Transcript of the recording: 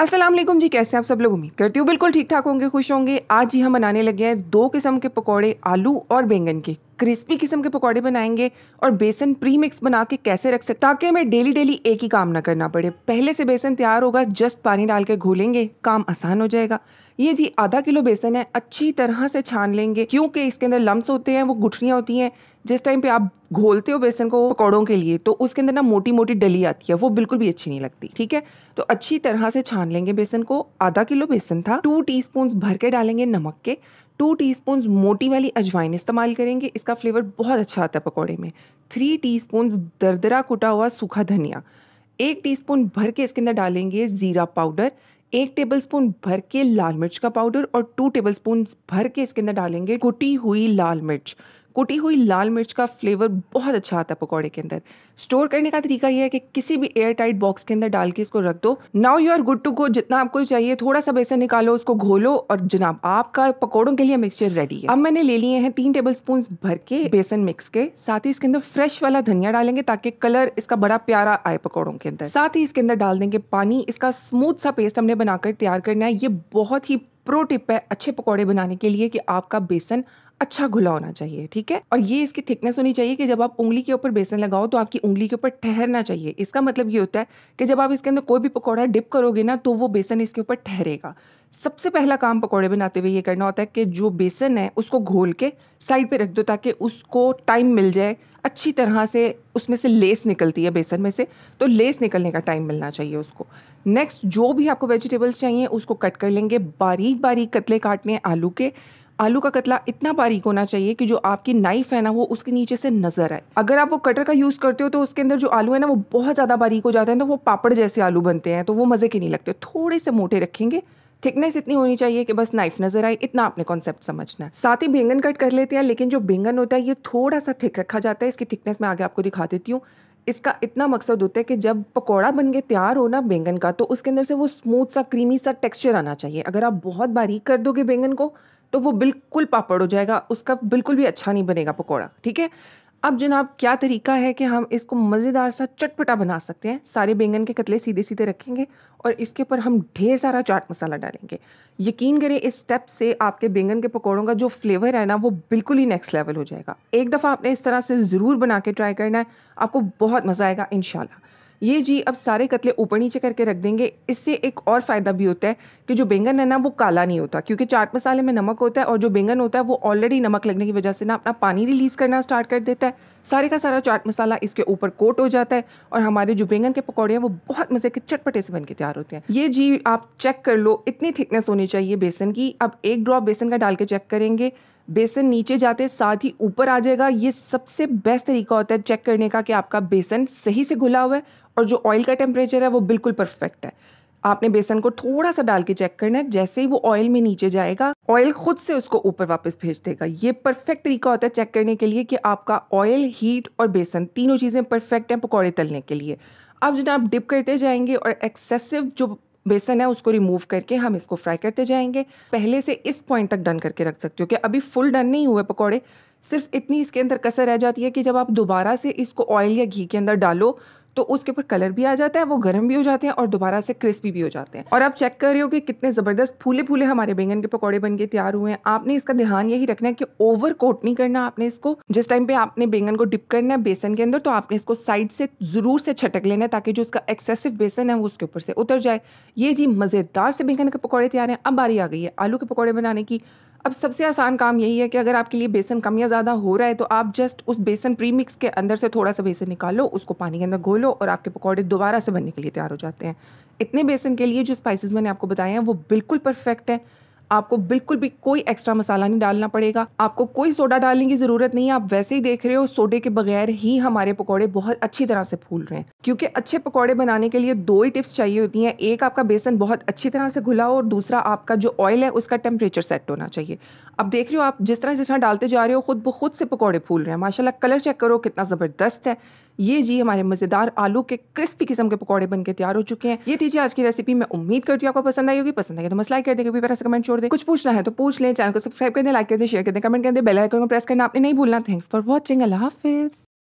वालेकुम जी कैसे आप सब लोग उम्मीद करती हूँ बिल्कुल ठीक ठाक होंगे खुश होंगे आज ही हम बनाने लगे हैं दो किस्म के पकौड़े आलू और बैंगन के क्रिस्पी किस्म के पकौड़े बनाएंगे और बेसन प्री मिक्स बना के कैसे रख सकते ताकि हमें डेली डेली एक ही काम ना करना पड़े पहले से बेसन तैयार होगा जस्ट पानी डाल के घोलेंगे काम आसान हो जाएगा ये जी आधा किलो बेसन है अच्छी तरह से छान लेंगे क्योंकि इसके अंदर लम्ब होते हैं वो गुठलियाँ होती हैं जिस टाइम पे आप घोलते हो बेसन को पकौड़ों के लिए तो उसके अंदर ना मोटी मोटी डली आती है वो बिल्कुल भी अच्छी नहीं लगती ठीक है तो अच्छी तरह से छान लेंगे बेसन को आधा किलो बेसन था टू टी भर के डालेंगे नमक के टू टी मोटी वाली अजवाइन इस्तेमाल करेंगे इसका फ्लेवर बहुत अच्छा आता है पकौड़े में थ्री स्पून दरदरा कुटा हुआ सूखा धनिया एक टीस्पून भर के इसके अंदर डालेंगे ज़ीरा पाउडर एक टेबलस्पून भर के लाल मिर्च का पाउडर और टू टेबलस्पून भर के इसके अंदर डालेंगे कुटी हुई लाल मिर्च कुटी हुई लाल मिर्च का फ्लेवर बहुत अच्छा आता है पकौड़े के अंदर स्टोर करने का तरीका यह है कि किसी भी एयर टाइट बॉक्स के अंदर डाल के इसको रख दो now you are good to go जितना आपको चाहिए थोड़ा सा बेसन निकालो उसको घोलो और जनाब आपका पकौड़ों के लिए मिक्सचर रेडी है अब मैंने ले लिए हैं तीन टेबल स्पून भर के बेसन मिक्स के साथ ही इसके अंदर फ्रेश वाला धनिया डालेंगे ताकि कलर इसका बड़ा प्यारा आए पकौड़ों के अंदर साथ ही इसके अंदर डाल देंगे पानी इसका स्मूथ सा पेस्ट हमने बनाकर तैयार करना है ये बहुत ही प्रो टिप है अच्छे पकौड़े बनाने के लिए कि आपका बेसन अच्छा घुला होना चाहिए ठीक है और ये इसकी थिकनेस होनी चाहिए कि जब आप उंगली के ऊपर बेसन लगाओ तो आपकी उंगली के ऊपर ठहरना चाहिए इसका मतलब ये होता है कि जब आप इसके अंदर कोई भी पकौड़ा डिप करोगे ना तो वो बेसन इसके ऊपर ठहरेगा सबसे पहला काम पकौड़े बनाते हुए ये करना होता है कि जो बेसन है उसको घोल के साइड पे रख दो ताकि उसको टाइम मिल जाए अच्छी तरह से उसमें से लेस निकलती है बेसन में से तो लेस निकलने का टाइम मिलना चाहिए उसको नेक्स्ट जो भी आपको वेजिटेबल्स चाहिए उसको कट कर लेंगे बारीक बारीक कतले काटने आलू के आलू का कतला इतना बारीक होना चाहिए कि जो आपकी नाइफ है ना वो उसके नीचे से नजर आए अगर आप वो कटर का यूज करते हो तो उसके अंदर जो आलू है ना वो बहुत ज्यादा बारीक हो जाते हैं तो वो पापड़ जैसे आलू बनते हैं तो वो मजे के नहीं लगते थोड़े से मोटे रखेंगे थिकनेस इतनी होनी चाहिए कि बस नाइफ नजर आए इतना आपने कॉन्सेप्ट समझना है साथ ही बैंगन कट कर लेते हैं लेकिन जो बैंगन होता है ये थोड़ा सा थिक रखा जाता है इसकी थिकनेस मैं आगे आपको दिखा देती हूँ इसका इतना मकसद होता है कि जब पकौड़ा बन के तैयार हो ना बैंगन का तो उसके अंदर से वो स्मूथ सा क्रीमी सा टेक्सचर आना चाहिए अगर आप बहुत बारीक कर दोगे बैंगन को तो वो बिल्कुल पापड़ हो जाएगा उसका बिल्कुल भी अच्छा नहीं बनेगा पकौड़ा ठीक है अब जनाब क्या तरीका है कि हम इसको मज़ेदार सा चटपटा बना सकते हैं सारे बैंगन के कतले सीधे सीधे रखेंगे और इसके ऊपर हम ढेर सारा चाट मसाला डालेंगे यकीन करें इस स्टेप से आपके बैंगन के पकौड़ों का जो फ्लेवर है ना वो बिल्कुल ही नेक्स्ट लेवल हो जाएगा एक दफ़ा आपने इस तरह से ज़रूर बना के ट्राई करना है आपको बहुत मज़ा आएगा इन ये जी अब सारे कतले ऊपर नीचे करके रख देंगे इससे एक और फ़ायदा भी होता है कि जो बैंगन है ना वो काला नहीं होता क्योंकि चाट मसाले में नमक होता है और जो बैंगन होता है वो ऑलरेडी नमक लगने की वजह से ना अपना पानी रिलीज़ करना स्टार्ट कर देता है सारे का सारा चाट मसाला इसके ऊपर कोट हो जाता है और हमारे जो बैंगन के पकौड़े हैं वो बहुत मज़े के चटपटे से बन के तैयार होते हैं ये जी आप चेक कर लो इतनी थिकनेस होनी चाहिए बेसन की अब एक ड्रॉप बेसन का डाल के चेक करेंगे बेसन नीचे जाते साथ ही ऊपर आ जाएगा ये सबसे बेस्ट तरीका होता है चेक करने का कि आपका बेसन सही से घुला हुआ है और जो ऑयल का टेम्परेचर है वो बिल्कुल परफेक्ट है आपने बेसन को थोड़ा सा डाल के चेक करना है जैसे ही वो ऑयल में नीचे जाएगा ऑयल खुद से उसको ऊपर वापस भेज देगा ये परफेक्ट तरीका होता है चेक करने के लिए कि आपका ऑयल हीट और बेसन तीनों चीज़ें परफेक्ट हैं पकौड़े तलने के लिए अब जनाब डिप करते जाएंगे और एक्सेसिव जो बेसन है उसको रिमूव करके हम इसको फ्राई करते जाएंगे पहले से इस पॉइंट तक डन करके रख सकते हो कि अभी फुल डन नहीं हुए पकौड़े सिर्फ इतनी इसके अंदर कसर रह जाती है कि जब आप दोबारा से इसको ऑयल या घी के अंदर डालो तो उसके ऊपर कलर भी आ जाता है वो गर्म भी हो जाते हैं और दोबारा से क्रिस्पी भी हो जाते हैं और आप चेक कर रहे हो कि कितने ज़बरदस्त फूले फूले हमारे बैंगन के पकौड़े बन के तैयार हुए हैं आपने इसका ध्यान यही रखना है कि ओवर कोट नहीं करना आपने इसको जिस टाइम पे आपने बैंगन को डिप करना है बेसन के अंदर तो आपने इसको साइड से ज़रूर से छटक लेना है ताकि जो उसका एक्सेसिव बेसन है वो उसके ऊपर से उतर जाए ये जी मज़ेदार से बैंगन के पकौड़े तैयार हैं अब बारी आ गई है आलू के पकौड़े बनाने की अब सबसे आसान काम यही है कि अगर आपके लिए बेसन कम या ज़्यादा हो रहा है तो आप जस्ट उस बेसन प्री मिक्स के अंदर से थोड़ा सा बेसन निकालो उसको पानी के अंदर घोलो और आपके पकौड़े दोबारा से बनने के लिए तैयार हो जाते हैं इतने बेसन के लिए जो स्पाइसेस मैंने आपको बताए हैं वो बिल्कुल परफेक्ट है आपको बिल्कुल भी कोई एक्स्ट्रा मसाला नहीं डालना पड़ेगा आपको कोई सोडा डालने की ज़रूरत नहीं है आप वैसे ही देख रहे हो सोडे के बगैर ही हमारे पकौड़े बहुत अच्छी तरह से फूल रहे हैं क्योंकि अच्छे पकौड़े बनाने के लिए दो ही टिप्स चाहिए होती हैं एक आपका बेसन बहुत अच्छी तरह से घुला हो और दूसरा आपका जो ऑयल है उसका टेम्परेचर सेट होना चाहिए अब देख रहे हो आप जिस तरह जिस तरह डालते जा रहे हो खुद ब खुद से पकौड़े फूल रहे हैं माशाला कलर चेक करो कितना ज़बरदस्त है ये जी हमारे मज़ेदार आलू के क्रिस्पी किस्म के पकौड़े बनकर तैयार हो चुके हैं ये थी आज की रेसिपी मैं उम्मीद करती हूँ आपको पसंद आई होगी पसंद आई तो मसला लाइक कर देंगे मेरा कमेंट छोड़ दे कुछ पूछना है तो पूछ लें चैनल को सब्सक्राइब कर दें लाइक कर दें शेयर कर दें कमेंट कर दें बेल आइकन को प्रेस करना आपने नहीं भूलना थैंक्स फॉर वॉचिंग अल्लाह हाफिज़